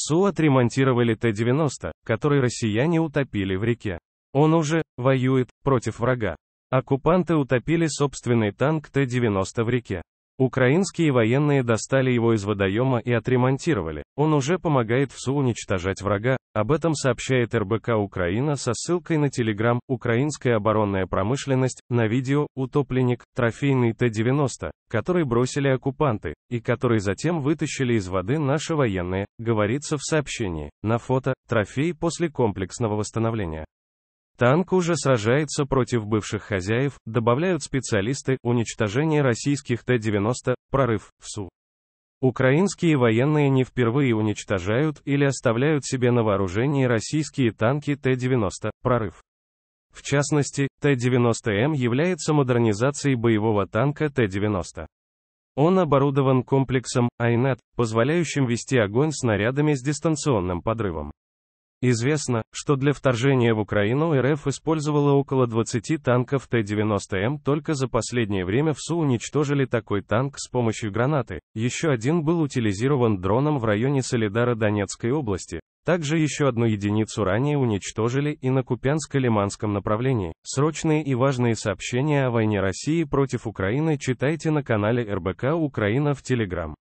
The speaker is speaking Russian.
ВСУ отремонтировали Т-90, который россияне утопили в реке. Он уже воюет против врага. Оккупанты утопили собственный танк Т-90 в реке. Украинские военные достали его из водоема и отремонтировали. Он уже помогает ВСУ уничтожать врага, об этом сообщает РБК Украина со ссылкой на Telegram «Украинская оборонная промышленность», на видео «Утопленник», трофейный Т-90, который бросили оккупанты, и который затем вытащили из воды наши военные, говорится в сообщении. На фото – трофей после комплексного восстановления. Танк уже сражается против бывших хозяев, добавляют специалисты, уничтожение российских Т-90, прорыв в СУ. Украинские военные не впервые уничтожают или оставляют себе на вооружении российские танки Т-90 «Прорыв». В частности, Т-90М является модернизацией боевого танка Т-90. Он оборудован комплексом «Айнет», позволяющим вести огонь снарядами с дистанционным подрывом. Известно, что для вторжения в Украину РФ использовала около 20 танков Т-90М, только за последнее время в СУ уничтожили такой танк с помощью гранаты. Еще один был утилизирован дроном в районе Солидара Донецкой области. Также еще одну единицу ранее уничтожили и на Купянско-Лиманском направлении. Срочные и важные сообщения о войне России против Украины читайте на канале РБК Украина в Телеграм.